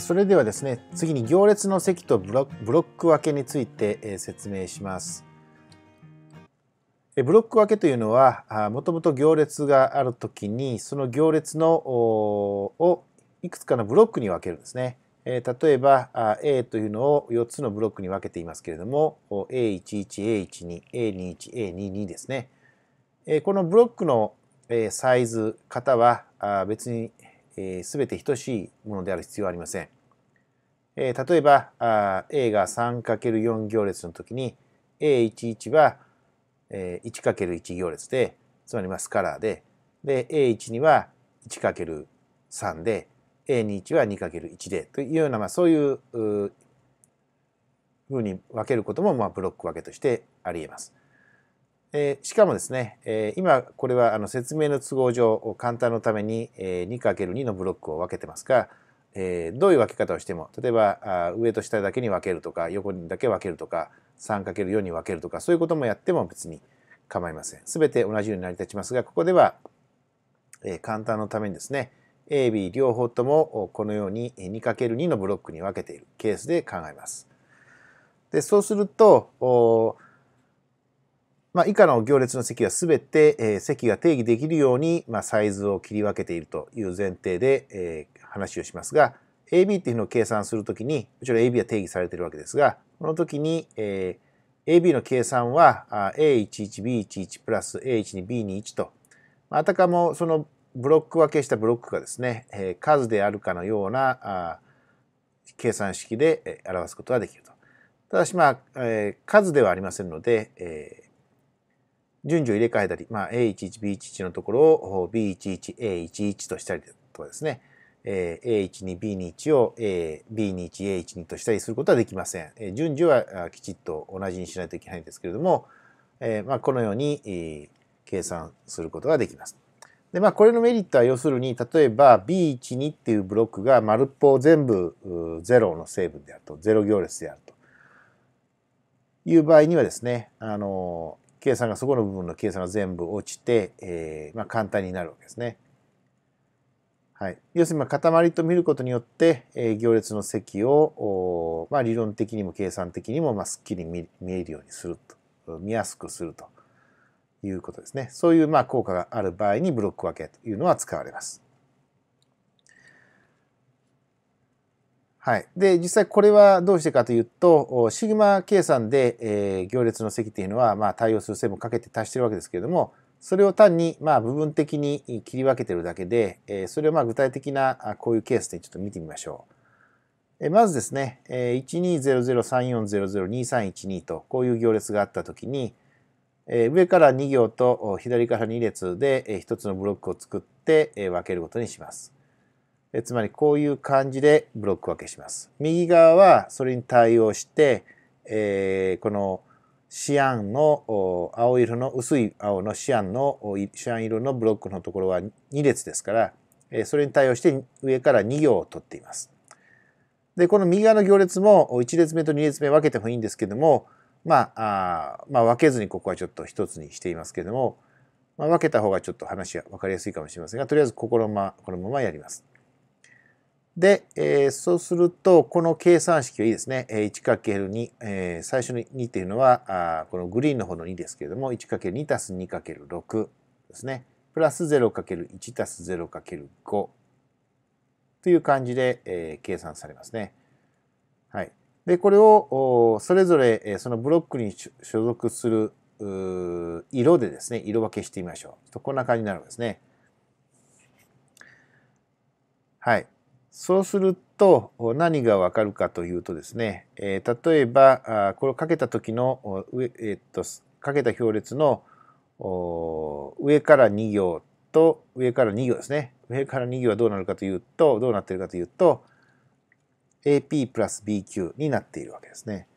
それではですね、次に行列の席とブロック分けについて説明します。ブロック分けというのは、もともと行列があるときに、その行列のをいくつかのブロックに分けるんですね。例えば A というのを4つのブロックに分けていますけれども A11、A12、A21、A22 ですね。このブロックのサイズ、型は別に全て等しいものである必要はありません。えー、例えばあ A が 3×4 行列の時に A11 は、えー、1×1 行列でつまりマスカラーでで A12 は 1×3 で A21 は 2×1 でというような、まあ、そういうふうに分けることも、まあ、ブロック分けとしてありえます。えー、しかもですね、えー、今これはあの説明の都合上簡単のために、え 2×2 のブロックを分けてますが、えー、どういう分け方をしても例えばあ上と下だけに分けるとか横にだけ分けるとか 3×4 に分けるとかそういうこともやっても別に構いません。全て同じように成り立ちますがここでは、えー、簡単のためにですね AB 両方ともこのように 2×2 のブロックに分けているケースで考えます。でそうするとまあ、以下の行列の席は全て、えー、席が定義できるように、まあ、サイズを切り分けているという前提で、え話をしますが、AB っていうのを計算するときに、もちろん AB は定義されているわけですが、この時に、えー、AB の計算は A11B11 プラス A12B21 と、あたかもそのブロック分けしたブロックがですね、えー、数であるかのような計算式で表すことができると。ただし、まあ、えー、数ではありませんので、えー、順序を入れ替えたり、まあ、A11、B11 のところを B11、A11 としたりとかですね、えー、A12、B21 を、えー、B21、A12 としたりすることはできません。え順序はきちっと同じにしないといけないんですけれども、えまあ、このように、え計算することができます。でまあ、これのメリットは要するに例えば B12 っていうブロックが丸っぽ全部0の成分であると0行列であるという場合にはですねあの計算がそこの部分の計算が全部落ちて、えーまあ、簡単になるわけですね。はい、要するにま塊と見ることによって、え行列の積を、まあ、理論的にも計算的にも、ますっきり見えるようにすると見やすくするということですねそういうまあ効果がある場合にブロック分けというのは使われます。はい、で実際これはどうしてかというとシグマ計算で、え行列の積っていうのは、ま対応する成分をかけて足してるわけですけれどもそれを単にまあ部分的に切り分けてるだけで、えそれをまあ具体的なこういうケースでちょっと見てみましょう。えまずですね、え120034002312とこういう行列があったときに、え上から2行と左から2列で1つのブロックを作って分けることにします。えつまりこういう感じでブロック分けします。右側はそれに対応して、えこのシアンの青色の薄い青のシアンのシアン色のブロックのところは2列ですからそれに対応して上から2行を取っています。でこの右側の行列も1列目と2列目分けてもいいんですけどもまあまあ、分けずにここはちょっと1つにしていますけども、まあ、分けた方がちょっと話は分かりやすいかもしれませんがとりあえずここのままこのままやります。で、えー、そうすると、この計算式はいいですね。1×2、え最初の2っていうのは、あこのグリーンの方の2ですけれども、1×2 たす 2×6 ですね。プラス 0×1 たす 0×5 という感じで、えー、計算されますね。はい。で、これを、それぞれ、えそのブロックに所属する色でですね、色分けしてみましょう。とこんな感じになるんですね。はい。そうすると何がわかるかというとですね、え例えばこれをかけた時の、えっとかけた表列の上から2行と上から2行ですね上から2行はどうなるかというとどうなっているかというと AP プラス BQ になっているわけですね。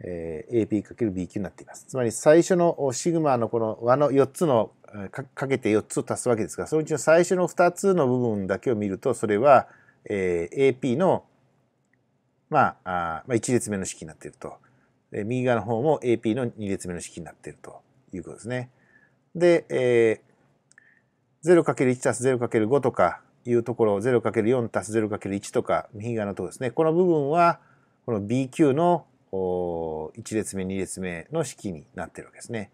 え p a p る b q になっています。つまり最初のシグマのこの和の4つのかけて4つを足すわけですがそのうちの最初の2つの部分だけを見るとそれはえー、AP の、まあ、あまあ、1列目の式になっていると。で右側の方も AP の2列目の式になっているということですね。で、えー、0×1 たす 0×5 とかいうところ 0×4 たす 0×1 とか右側のところですね。この部分はこの B q の1列目2列目の式になっているわけですね。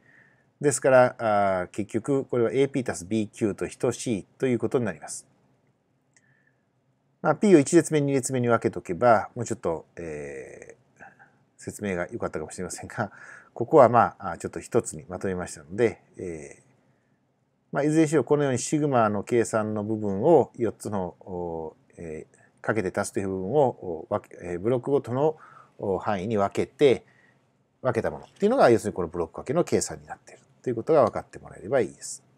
ですから結局これは AP たす B q と等しいということになります。まあ、P を1列目、2列目に分けとけば、もうちょっと、えー、説明が良かったかもしれませんが、ここはまあ、ちょっと一つにまとめましたので、えー、まあ、いずれにしろこのようにシグマの計算の部分を4つの、えー、かけて足すという部分を分け、えブロックごとの範囲に分けて、分けたものっていうのが、要するにこのブロック分けの計算になっているということが分かってもらえればいいです。